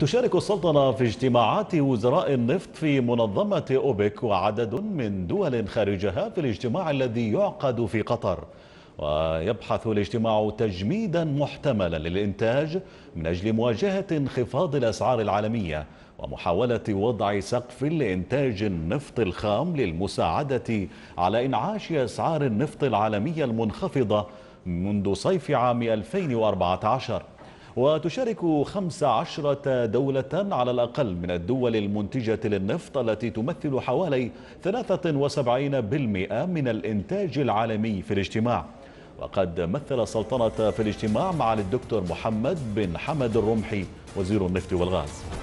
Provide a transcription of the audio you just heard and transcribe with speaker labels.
Speaker 1: تشارك السلطنة في اجتماعات وزراء النفط في منظمة أوبك وعدد من دول خارجها في الاجتماع الذي يعقد في قطر ويبحث الاجتماع تجميدا محتملا للإنتاج من أجل مواجهة انخفاض الأسعار العالمية ومحاولة وضع سقف لإنتاج النفط الخام للمساعدة على إنعاش أسعار النفط العالمية المنخفضة منذ صيف عام 2014 وتشارك 15 دولة على الأقل من الدول المنتجة للنفط التي تمثل حوالي 73% من الإنتاج العالمي في الاجتماع وقد مثل سلطنة في الاجتماع مع الدكتور محمد بن حمد الرمحي وزير النفط والغاز